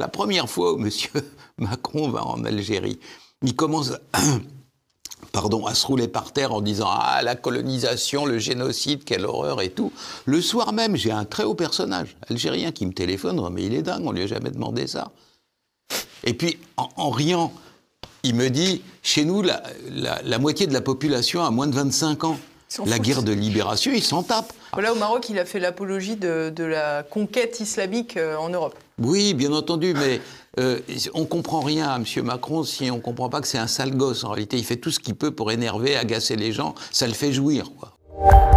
la première fois où M. Macron va en Algérie, il commence à, pardon, à se rouler par terre en disant Ah, la colonisation, le génocide, quelle horreur et tout. Le soir même, j'ai un très haut personnage algérien qui me téléphone Mais il est dingue, on lui a jamais demandé ça. Et puis, en, riant, il me dit Chez nous, la moitié de la population a moins de 25 ans la guerre de libération, il s'en tape. – Voilà, au Maroc, il a fait l'apologie de, la conquête islamique euh, en Europe. Oui, bien entendu, mais euh, on ne comprend rien à M. Macron si on ne comprend pas que c'est un sale gosse. En réalité, il fait tout ce qu'il peut pour énerver, agacer les gens. Ça le fait jouir. Quoi.